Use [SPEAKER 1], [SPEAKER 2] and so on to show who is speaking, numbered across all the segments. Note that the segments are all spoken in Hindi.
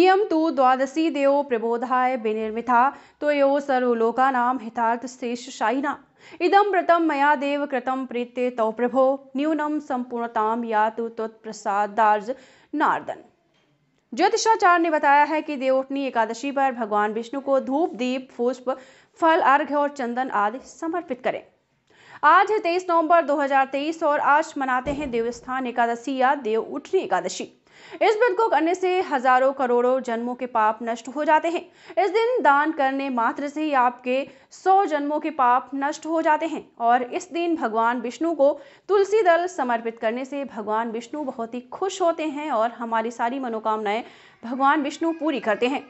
[SPEAKER 1] इं तो द्वादशी देव प्रबोधाय सर्वोकाना हितार्थ शेष हितार्थशेषशायिना इदम व्रतं मया देव कृतम प्रीते तौ प्रभो न्यूनम संपूर्णताम तो त्वत्प्रसादार्ज नारदन ज्योतिषाचार्य ने बताया है कि देवोटनी एकादशी पर भगवान विष्णु को धूप दीप पुष्प फल अर्घ्य और चंदन आदि समर्पित करें आज है तेईस नवंबर 2023 और आज मनाते हैं देवस्थान एकादशी या देव उठनी एकादशी इस व्रत को करने से हजारों करोड़ों जन्मों के पाप नष्ट हो जाते हैं इस दिन दान करने मात्र से ही आपके सौ जन्मों के पाप नष्ट हो जाते हैं और इस दिन भगवान विष्णु को तुलसी दल समर्पित करने से भगवान विष्णु बहुत ही खुश होते हैं और हमारी सारी मनोकामनाएं भगवान विष्णु पूरी करते हैं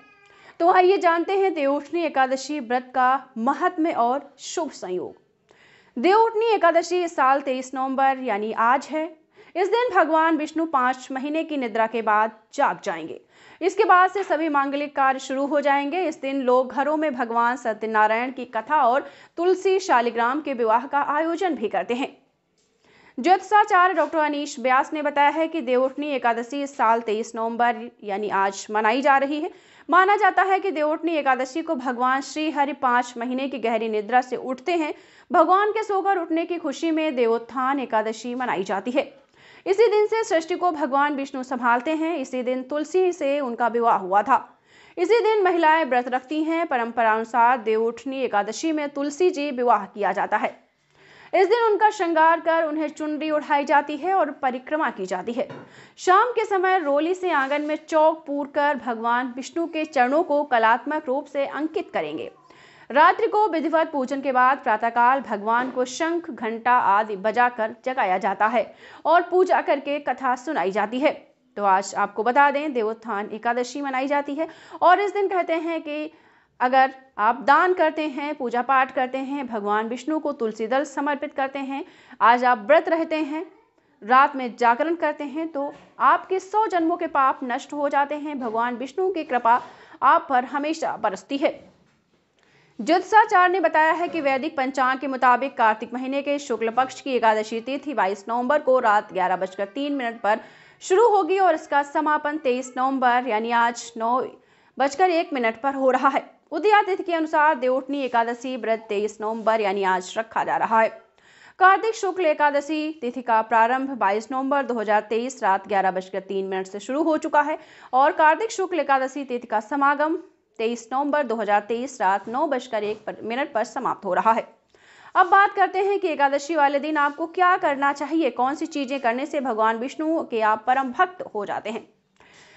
[SPEAKER 1] तो आइए जानते हैं देवोठनी एकादशी व्रत का महत्व और शुभ संयोग देवउठनी एकादशी इस साल तेईस नवंबर यानी आज है इस दिन भगवान विष्णु पांच महीने की निद्रा के बाद जाग जाएंगे इसके बाद से सभी मांगलिक कार्य शुरू हो जाएंगे इस दिन लोग घरों में भगवान सत्यनारायण की कथा और तुलसी शालिग्राम के विवाह का आयोजन भी करते हैं ज्योतिषाचार्य डॉक्टर अनीश व्यास ने बताया है कि देवोटनी एकादशी इस साल 23 नवंबर यानी आज मनाई जा रही है माना जाता है कि देवोटनी एकादशी को भगवान श्री हरि पांच महीने की गहरी निद्रा से उठते हैं भगवान के सोकर उठने की खुशी में देवोत्थान एकादशी मनाई जाती है इसी दिन से सृष्टि को भगवान विष्णु संभालते हैं इसी दिन तुलसी से उनका विवाह हुआ था इसी दिन महिलाएं व्रत रखती हैं परंपरा अनुसार देवउठनी एकादशी में तुलसी जी विवाह किया जाता है इस दिन उनका श्रृंगार कर उन्हें चुनरी उठाई जाती है और परिक्रमा की जाती है शाम के समय रोली से आंगन में चौक पूर कर भगवान विष्णु के चरणों को कलात्मक रूप से अंकित करेंगे रात्रि को विधिवत पूजन के बाद प्रातःकाल भगवान को शंख घंटा आदि बजाकर जगाया जाता है और पूजा करके कथा सुनाई जाती है तो आज आपको बता दें देवोत्थान एकादशी मनाई जाती है और इस दिन कहते हैं कि अगर आप दान करते हैं पूजा पाठ करते हैं भगवान विष्णु को तुलसी दल समर्पित करते हैं आज आप व्रत रहते हैं रात में जागरण करते हैं तो आपके सौ जन्मों के पाप नष्ट हो जाते हैं भगवान विष्णु की कृपा आप पर हमेशा बरसती है ज्योतिषाचार्य ने बताया है कि वैदिक पंचांग के मुताबिक कार्तिक महीने के शुक्ल पक्ष की एकादशी तिथि 22 नवंबर को रात ग्यारह बजकर तीन मिनट पर शुरू होगी और इसका समापन 23 नवंबर यानी आज नौ बजकर एक मिनट पर हो रहा है उदया तिथि के अनुसार देवोटनी एकादशी व्रत 23 नवंबर यानी आज रखा जा रहा है कार्तिक शुक्ल एकादशी तिथि का प्रारंभ 22 नवंबर 2023 रात ग्यारह बजकर तीन मिनट से शुरू हो चुका है और कार्तिक शुक्ल एकादशी तिथि का समागम 23 नवंबर 2023 रात नौ बजकर एक मिनट पर समाप्त हो रहा है अब बात करते हैं कि एकादशी वाले दिन आपको क्या करना चाहिए कौन सी चीजें करने से भगवान विष्णु के आप परम भक्त हो जाते हैं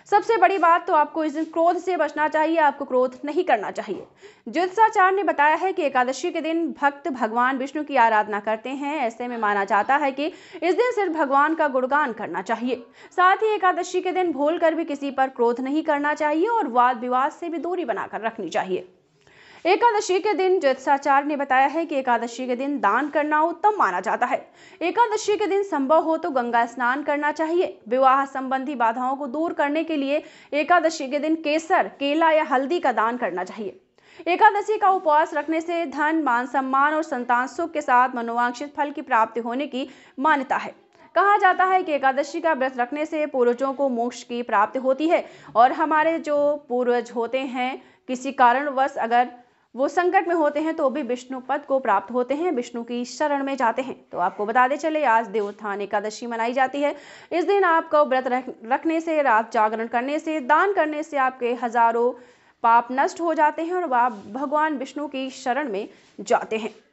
[SPEAKER 1] सबसे बड़ी बात तो आपको इस दिन क्रोध से बचना चाहिए आपको क्रोध नहीं करना चाहिए ज्योतिषाचार्य ने बताया है कि एकादशी के दिन भक्त भगवान विष्णु की आराधना करते हैं ऐसे में माना जाता है कि इस दिन सिर्फ भगवान का गुणगान करना चाहिए साथ ही एकादशी के दिन भूल कर भी किसी पर क्रोध नहीं करना चाहिए और वाद विवाद से भी दूरी बनाकर रखनी चाहिए एकादशी के दिन ज्योतिषाचार्य ने बताया है कि एकादशी के दिन दान करना उत्तम माना जाता है एकादशी के दिन संभव हो तो गंगा स्नान करना चाहिए विवाह संबंधी बाधाओं को दूर करने के लिए एकादशी के दिन केसर केला या हल्दी का दान करना चाहिए एकादशी का उपवास रखने से धन मान सम्मान और संतान सुख के साथ मनोवांक्षित फल की प्राप्ति होने की मान्यता है कहा जाता है कि एकादशी का व्रत रखने से पूर्वजों को मोक्ष की प्राप्ति होती है और हमारे जो पूर्वज होते हैं किसी कारणवश अगर वो संकट में होते हैं तो भी विष्णु पद को प्राप्त होते हैं विष्णु की शरण में जाते हैं तो आपको बता दे चले आज देवोत्थान एकादशी मनाई जाती है इस दिन आपको व्रत रखने से रात जागरण करने से दान करने से आपके हजारों पाप नष्ट हो जाते हैं और आप भगवान विष्णु की शरण में जाते हैं